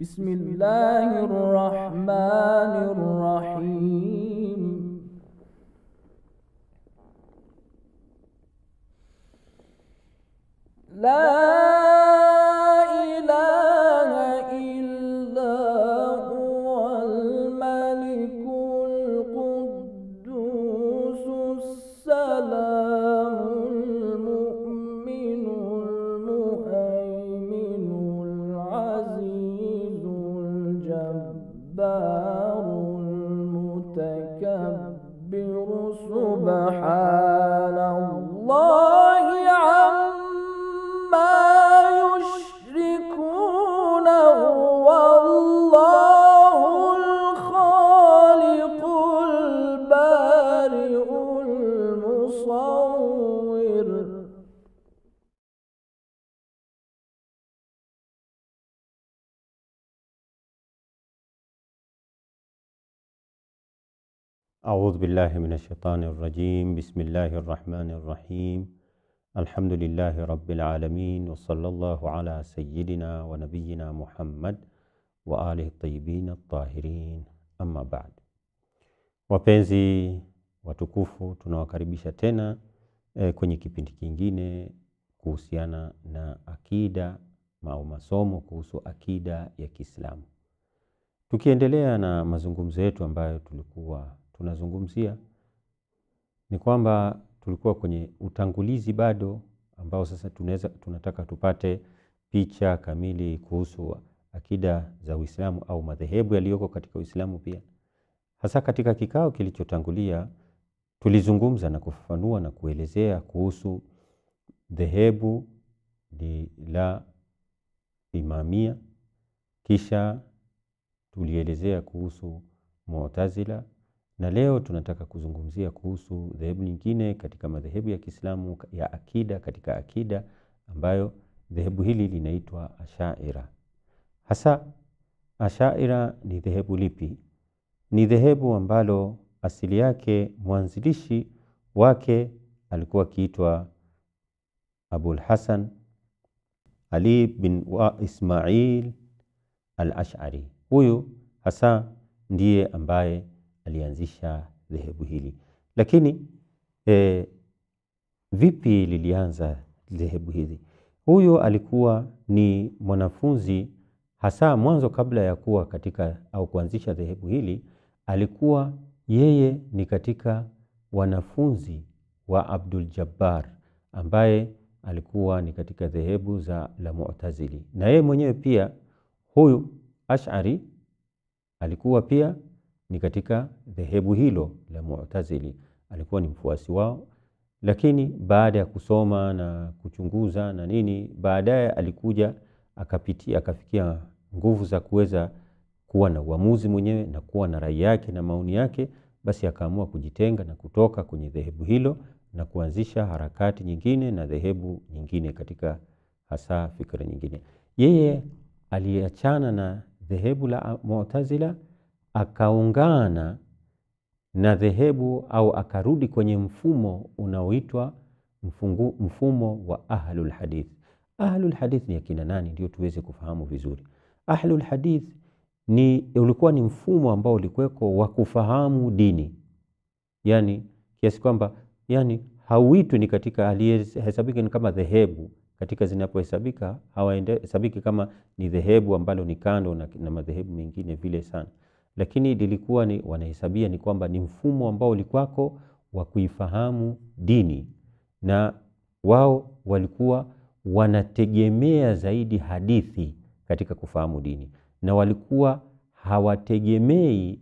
بسم الله الرحمن الرحيم لا سبحانه بالله من الشيطان الرجيم بسم الله الرحمن الرحيم الحمد لله رب العالمين وصلى الله على سيدنا ونبينا Muhammad wa alihi tayyibin at-tahirin Wapenzi watukufu, tunawakaribisha tena e, kwenye kipindi kingine kuhusiana na akida au masomo kuhusu akida ya Kiislamu tukiendelea na mazungumzo yetu ambayo tulikuwa tunazungumzia ni kwamba tulikuwa kwenye utangulizi bado ambao sasa tunaweza tunataka tupate picha kamili kuhusu akida za Uislamu au madhehebu yaliyoko katika Uislamu pia. Hasa katika kikao kilichotangulia tulizungumza na kufafanua na kuelezea kuhusu dhehebu la Imamia, kisha tulielezea kuhusu Mu'tazila na leo tunataka kuzungumzia kuhusu dhehebu nyingine katika madhehebu ya Kiislamu ya akida katika akida ambayo dhehebu hili linaitwa Ashaira. Hasa Ashaira ni dhehebu lipi? Ni dhehebu ambalo asili yake mwanzilishi wake alikuwa akiitwa Abul Hasan Ali bin wa Ismail al-Ash'ari. Huyu hasa ndiye ambaye alianzisha dhehebu hili. Lakini e, vipi lilianza dhehebu hili? Huyu alikuwa ni mwanafunzi hasa mwanzo, kabla ya kuwa katika au kuanzisha dhehebu hili, alikuwa yeye ni katika wanafunzi wa Abdul Jabbar ambaye alikuwa ni katika dhehebu za la Mu'tazili, na yeye mwenyewe pia huyu Ash'ari alikuwa pia ni katika dhehebu hilo la Mu'tazili, alikuwa ni mfuasi wao, lakini baada ya kusoma na kuchunguza na nini, baadaye alikuja akapitia akafikia nguvu za kuweza kuwa na uamuzi mwenyewe na kuwa na rai yake na maoni yake, basi akaamua kujitenga na kutoka kwenye dhehebu hilo na kuanzisha harakati nyingine na dhehebu nyingine katika hasa fikra nyingine. Yeye aliachana na dhehebu la Mu'tazila akaungana na dhehebu au akarudi kwenye mfumo unaoitwa mfumo wa ahlul hadith. Ahlul hadith ni akina nani? Ndio tuweze kufahamu vizuri. Ahlul hadith ni ulikuwa ni mfumo ambao ulikuweko wa kufahamu dini, yani kiasi kwamba yani hauitwi ni katika aliyehesabiki ni kama dhehebu katika zinapohesabika hawaende kama ni dhehebu ambalo ni kando na, na madhehebu mengine vile sana lakini lilikuwa ni wanahesabia ni kwamba ni mfumo ambao ulikwako wa kuifahamu dini, na wao walikuwa wanategemea zaidi hadithi katika kufahamu dini, na walikuwa hawategemei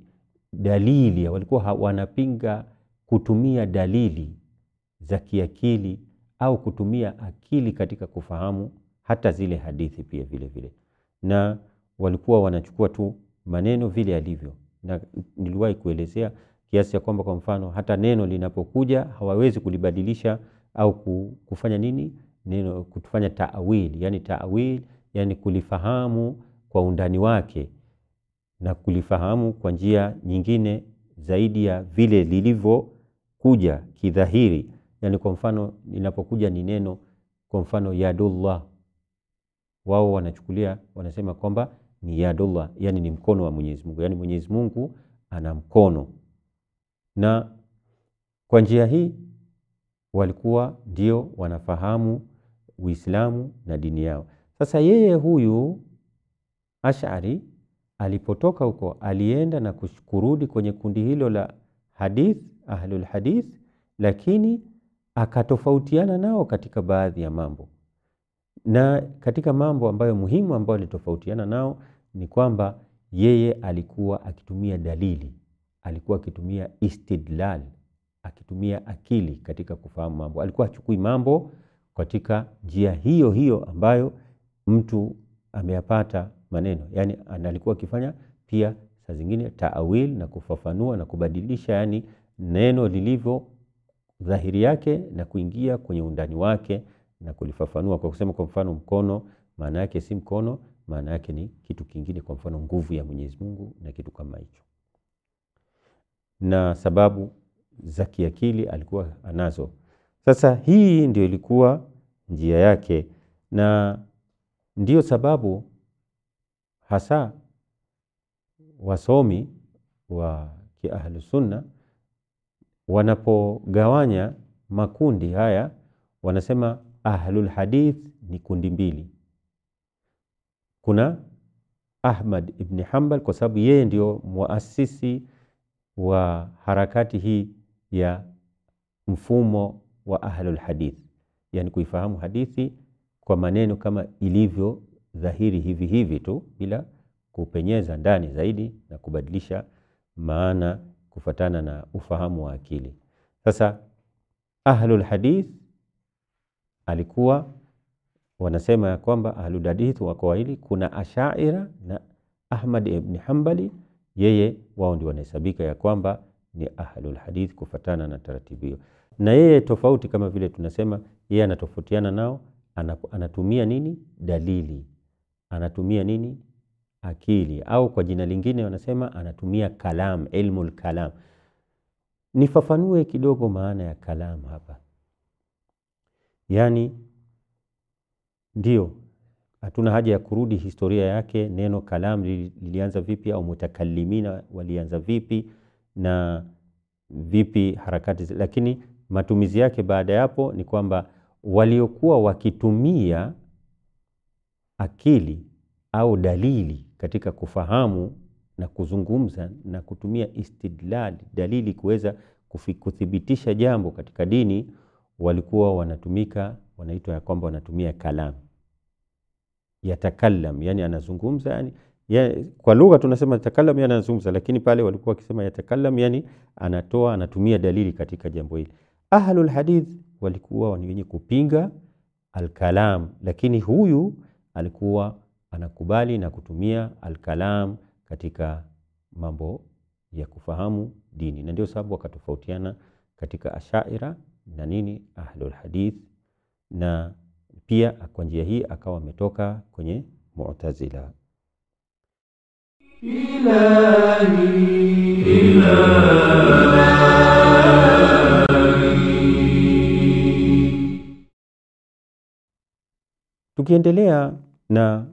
dalili, walikuwa wanapinga kutumia dalili za kiakili au kutumia akili katika kufahamu hata zile hadithi pia vile vile, na walikuwa wanachukua tu maneno vile yalivyo, na niliwahi kuelezea kiasi ya kwamba kwa mfano hata neno linapokuja hawawezi kulibadilisha au kufanya nini neno, kufanya taawil, yani taawil, yani kulifahamu kwa undani wake na kulifahamu kwa njia nyingine zaidi ya vile lilivyokuja kidhahiri. Yani kwa mfano linapokuja ni neno, kwa mfano yadullah, wao wanachukulia wanasema kwamba ni yadullah, yani ni mkono wa Mwenyezi Mungu, yani Mwenyezi Mungu ana mkono. Na kwa njia hii walikuwa ndio wanafahamu Uislamu na dini yao. Sasa yeye huyu Ash'ari alipotoka huko alienda na kurudi kwenye kundi hilo la hadith, ahlul hadith, lakini akatofautiana nao katika baadhi ya mambo, na katika mambo ambayo muhimu ambayo alitofautiana nao ni kwamba yeye alikuwa akitumia dalili, alikuwa akitumia istidlal, akitumia akili katika kufahamu mambo. Alikuwa achukui mambo katika njia hiyo hiyo ambayo mtu ameyapata maneno, yani alikuwa akifanya pia saa zingine taawil na kufafanua na kubadilisha, yani neno lilivyo dhahiri yake na kuingia kwenye undani wake na kulifafanua kwa kusema, kwa mfano mkono maana yake si mkono maana yake ni kitu kingine, kwa mfano nguvu ya Mwenyezi Mungu na kitu kama hicho. Na sababu za kiakili alikuwa anazo. Sasa hii ndio ilikuwa njia yake, na ndiyo sababu hasa wasomi wa kiahlu sunna wanapogawanya makundi haya wanasema ahlul hadith ni kundi mbili kuna Ahmad ibn Hanbal kwa sababu yeye ndio muasisi wa harakati hii ya mfumo wa ahlul hadith, yani kuifahamu hadithi kwa maneno kama ilivyo dhahiri hivi hivi tu bila kupenyeza ndani zaidi na kubadilisha maana kufatana na ufahamu wa akili. Sasa ahlul hadith alikuwa wanasema ya kwamba ahlulhadithi wako wawili, kuna Ashaira na Ahmad ibn Hanbali, yeye wao ndio wanahesabika ya kwamba ni ahlulhadith kufatana na taratibu hiyo. Na yeye tofauti, kama vile tunasema, yeye anatofautiana nao, anatumia nini? Dalili, anatumia nini? Akili, au kwa jina lingine wanasema anatumia kalam, ilmu kalam. Nifafanue kidogo maana ya kalam hapa, yani ndio, hatuna haja ya kurudi historia yake. Neno kalam lilianza vipi, au mutakalimina walianza vipi na vipi harakati, lakini matumizi yake baada ya hapo ni kwamba waliokuwa wakitumia akili au dalili katika kufahamu na kuzungumza na kutumia istidlali dalili kuweza kuthibitisha jambo katika dini, walikuwa wanatumika wanaitwa ya kwamba wanatumia kalamu yatakallam, yani anazungumza yani, ya, kwa lugha tunasema takalam yani anazungumza, lakini pale walikuwa wakisema yatakallam, yani anatoa anatumia dalili katika jambo hili. Ahlul hadith walikuwa ni wenye kupinga alkalam, lakini huyu alikuwa anakubali na kutumia alkalam katika mambo ya kufahamu dini, na ndio sababu wakatofautiana katika ashaira na nini ahlul hadith na pia kwa njia hii akawa ametoka kwenye Mu'tazila. Ilahi, ilahi. Tukiendelea na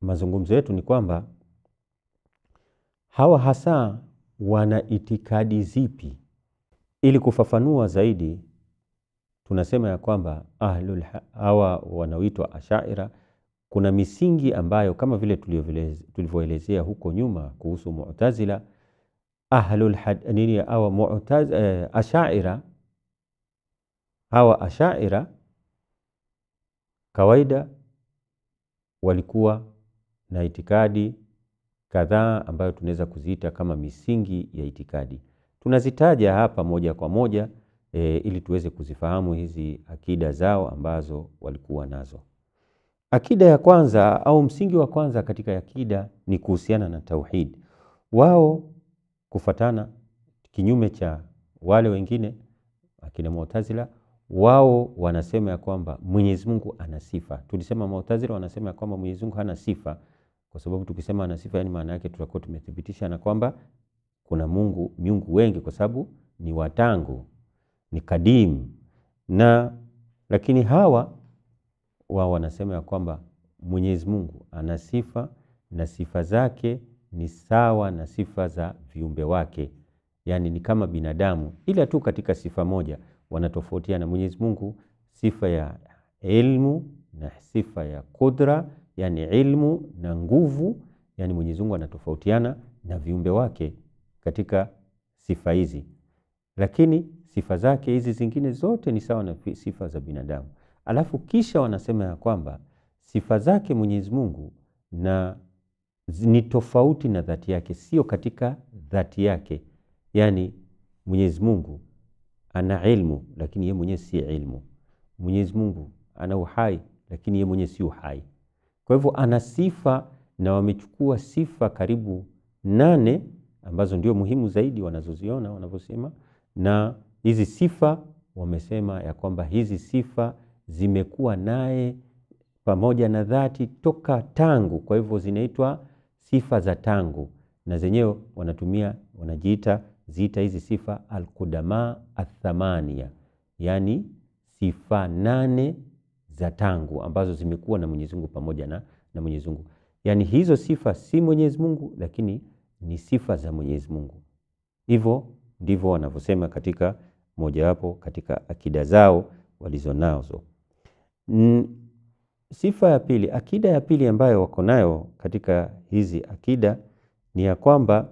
mazungumzo yetu ni kwamba hawa hasa wana itikadi zipi, ili kufafanua zaidi tunasema ya kwamba ahlul hawa wanaoitwa Ashaira, kuna misingi ambayo kama vile tulivyoelezea huko nyuma kuhusu Mu'tazila, ahlul nini awa mu'taz, eh, Ashaira hawa Ashaira kawaida walikuwa na itikadi kadhaa ambayo tunaweza kuziita kama misingi ya itikadi. Tunazitaja hapa moja kwa moja e, ili tuweze kuzifahamu hizi akida zao ambazo walikuwa nazo. Akida ya kwanza au msingi wa kwanza katika akida ni kuhusiana na tauhid, wao kufatana kinyume cha wale wengine akina Mu'tazila. Wao wanasema ya kwamba Mwenyezi Mungu ana sifa. Tulisema Mu'tazila wanasema ya kwamba Mwenyezi Mungu hana sifa, kwa sababu tukisema ana sifa, yani maana yake tutakuwa tumethibitisha na kwamba kuna Mungu, miungu wengi, kwa sababu ni watangu ni kadim na lakini hawa wao wanasema ya kwamba Mwenyezi Mungu ana sifa na sifa zake ni sawa na sifa za viumbe wake, yaani ni kama binadamu, ila tu katika sifa moja wanatofautiana. Mwenyezi Mungu sifa ya ilmu na sifa ya kudra, yani ilmu na nguvu, yani Mwenyezi Mungu anatofautiana na viumbe wake katika sifa hizi, lakini sifa zake hizi zingine zote ni sawa na sifa za binadamu. Alafu kisha wanasema ya kwamba sifa zake Mwenyezi Mungu na ni tofauti na dhati yake, sio katika dhati yake. Yani Mwenyezi Mungu ana ilmu, lakini ye mwenyewe si ilmu. Mwenyezi Mungu ana uhai, lakini ye mwenyewe si uhai. Kwa hivyo ana sifa na wamechukua sifa karibu nane ambazo ndio muhimu zaidi wanazoziona wanavyosema na hizi sifa wamesema ya kwamba hizi sifa zimekuwa naye pamoja na dhati toka tangu. Kwa hivyo zinaitwa sifa za tangu, na zenyewe wanatumia wanajiita ziita hizi sifa alkudama athamania, yani sifa nane za tangu ambazo zimekuwa na Mwenyezi Mungu pamoja na, na Mwenyezi Mungu. Yani hizo sifa si Mwenyezi Mungu, lakini ni sifa za Mwenyezi Mungu. Hivyo ndivyo wanavyosema katika mojawapo katika akida zao walizonazo. Sifa ya pili, akida ya pili ambayo wako nayo katika hizi akida ni ya kwamba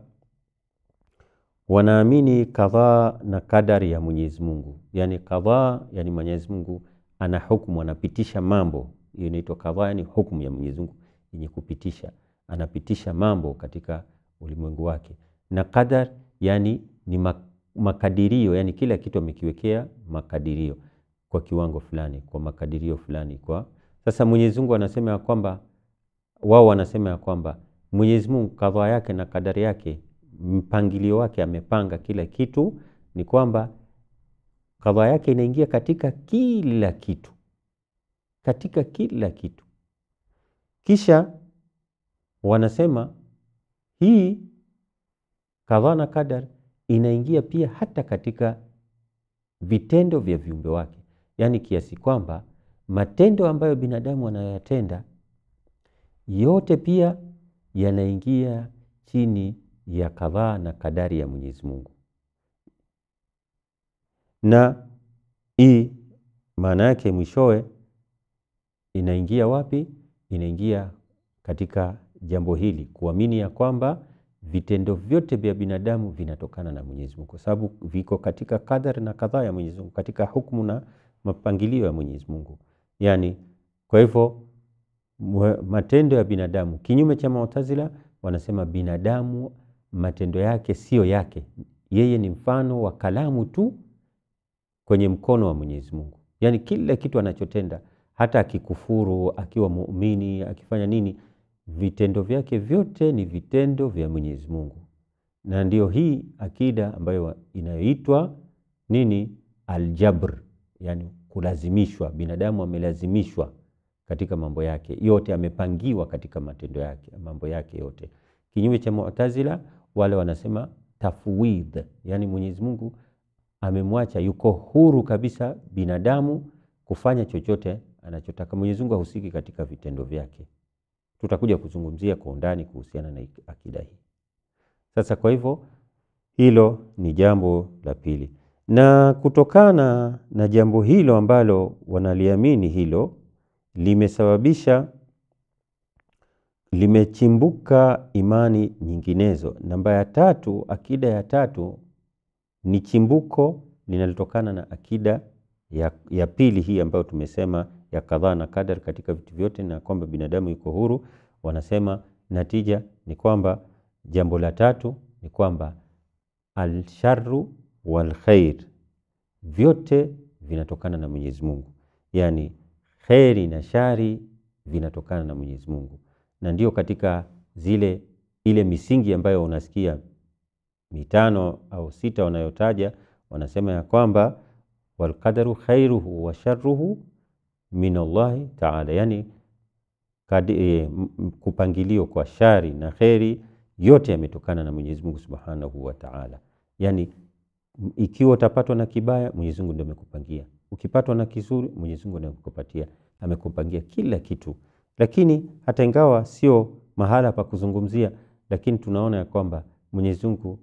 wanaamini kadhaa na kadari ya Mwenyezi Mungu, yani kadhaa, yani Mwenyezi Mungu ana hukumu, anapitisha mambo. Hiyo inaitwa kadhaa, yani hukumu ya Mwenyezi Mungu yenye kupitisha, anapitisha mambo katika ulimwengu wake, na kadar yani ni makadirio, yani kila kitu amekiwekea makadirio kwa kiwango fulani, kwa makadirio fulani. Kwa sasa Mwenyezi Mungu anasema ya kwamba wao wanasema ya kwamba Mwenyezi Mungu kadhaa yake na kadari yake, mpangilio wake, amepanga kila kitu, ni kwamba kadhaa yake inaingia katika kila kitu, katika kila kitu. Kisha wanasema hii kadhaa na kadari inaingia pia hata katika vitendo vya viumbe wake, yaani kiasi kwamba matendo ambayo binadamu anayatenda yote pia yanaingia chini ya kadhaa na kadari ya Mwenyezi Mungu. Na hii maana yake mwishowe inaingia wapi? Inaingia katika jambo hili kuamini ya kwamba vitendo vyote vya binadamu vinatokana na Mwenyezi Mungu, kwa sababu viko katika kadhari na kadhaa ya Mwenyezi Mungu, katika hukumu na mapangilio ya Mwenyezi Mungu. Yani, kwa hivyo matendo ya binadamu, kinyume cha Mu'tazila, wanasema binadamu matendo yake siyo yake, yeye ni mfano wa kalamu tu kwenye mkono wa Mwenyezi Mungu. Yani kila kitu anachotenda, hata akikufuru, akiwa muumini, akifanya nini vitendo vyake vyote ni vitendo vya Mwenyezi Mungu, na ndiyo hii akida ambayo inayoitwa nini, aljabr, yani kulazimishwa. Binadamu amelazimishwa katika mambo yake yote, amepangiwa katika matendo yake, mambo yake yote, kinyume cha Mu'tazila. Wale wanasema tafwid, yani Mwenyezi Mungu amemwacha yuko huru kabisa binadamu kufanya chochote anachotaka. Mwenyezi Mungu ahusiki katika vitendo vyake tutakuja kuzungumzia kwa undani kuhusiana na akida hii. Sasa kwa hivyo hilo ni jambo la pili, na kutokana na jambo hilo ambalo wanaliamini hilo limesababisha limechimbuka imani nyinginezo. Namba ya tatu, akida ya tatu ni chimbuko linalotokana na akida ya, ya pili hii ambayo tumesema ya kadhaa na kadar katika vitu vyote na kwamba binadamu yuko huru. Wanasema natija ni kwamba jambo la tatu ni kwamba alsharu walkhair vyote vinatokana na Mwenyezi Mungu, yani kheri na shari vinatokana na Mwenyezi Mungu, na ndio katika zile ile misingi ambayo unasikia mitano au sita wanayotaja, wanasema ya kwamba walqadaru khairuhu wa minallahi taala, yani e, kupangilio kwa shari na kheri yote yametokana na Mwenyezi Mungu Subhanahu wa Ta'ala. Yani ikiwa utapatwa na kibaya, Mwenyezi Mungu ndiye amekupangia. Ukipatwa na kizuri, Mwenyezi Mungu ndiye amekupatia. Amekupangia kila kitu. Lakini hata ingawa sio mahala pa kuzungumzia, lakini tunaona ya kwamba Mwenyezi Mungu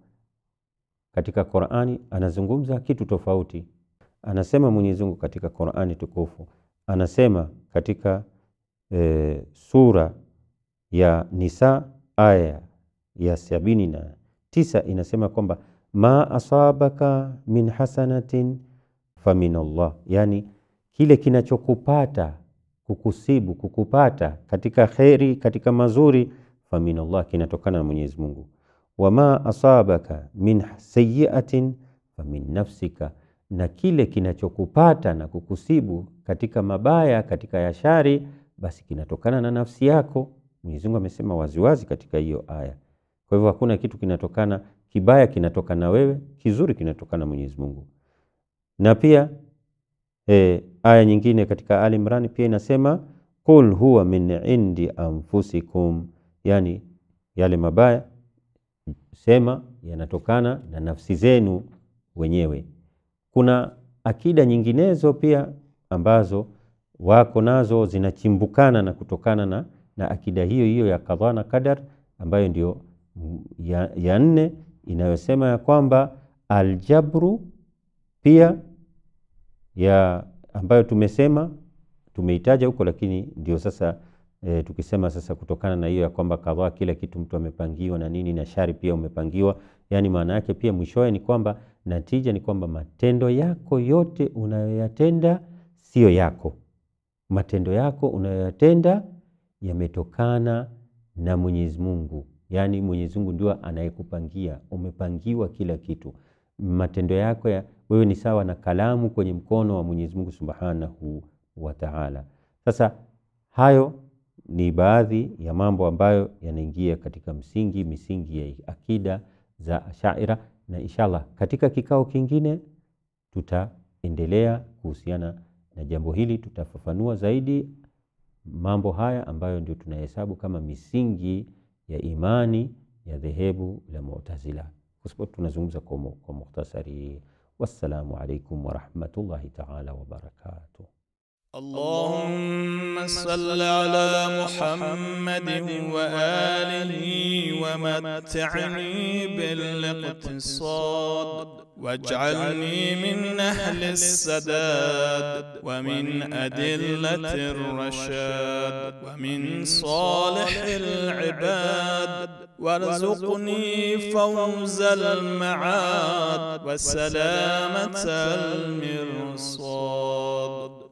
katika Qur'ani anazungumza kitu tofauti. Anasema Mwenyezi Mungu katika Qur'ani tukufu anasema katika e, sura ya Nisa aya ya sabini na tisa inasema kwamba ma asabaka min hasanatin famin Allah, yani kile kinachokupata kukusibu kukupata katika kheri katika mazuri famin Allah, kinatokana na Mwenyezi Mungu. Wama asabaka min sayiatin famin nafsika na kile kinachokupata na kukusibu katika mabaya, katika yashari, basi kinatokana na nafsi yako. Mwenyezi Mungu amesema waziwazi katika hiyo aya. Kwa hivyo hakuna kitu kinatokana kibaya, kinatokana wewe, kizuri kinatokana Mwenyezi Mungu. Na pia e, aya nyingine katika Ali Imran pia inasema kul huwa min indi anfusikum, yani yale mabaya sema yanatokana na nafsi zenu wenyewe kuna akida nyinginezo pia ambazo wako nazo zinachimbukana na kutokana na, na akida hiyo hiyo ya kadha na qadar ambayo ndio ya, ya nne inayosema ya kwamba aljabru pia ya ambayo tumesema tumeitaja huko, lakini ndio sasa E, tukisema sasa kutokana na hiyo ya kwamba kadhaa kila kitu mtu amepangiwa na nini na shari pia umepangiwa, yani maana yake pia mwishowe ni kwamba natija ni kwamba matendo yako yote unayoyatenda siyo yako, matendo yako unayoyatenda yametokana na Mwenyezi Mungu, yani Mwenyezi Mungu ndio anayekupangia, umepangiwa kila kitu. Matendo yako ya, wewe ni sawa na kalamu kwenye mkono wa Mwenyezi Mungu Subhanahu wa Ta'ala. Sasa hayo ni baadhi ya mambo ambayo yanaingia katika msingi misingi ya akida za Ashaira, na inshallah katika kikao kingine tutaendelea kuhusiana na jambo hili, tutafafanua zaidi mambo haya ambayo ndio tunahesabu kama misingi ya imani ya dhehebu la Mu'tazila, kwa sababu tunazungumza kwa muhtasari Wassalamu alaikum warahmatullahi taala wabarakatuh. اللهم صل على محمد وآله ومتعني بالاقتصاد واجعلني من أهل السداد ومن أدلة الرشاد ومن صالح العباد وارزقني فوز المعاد وسلامة المرصاد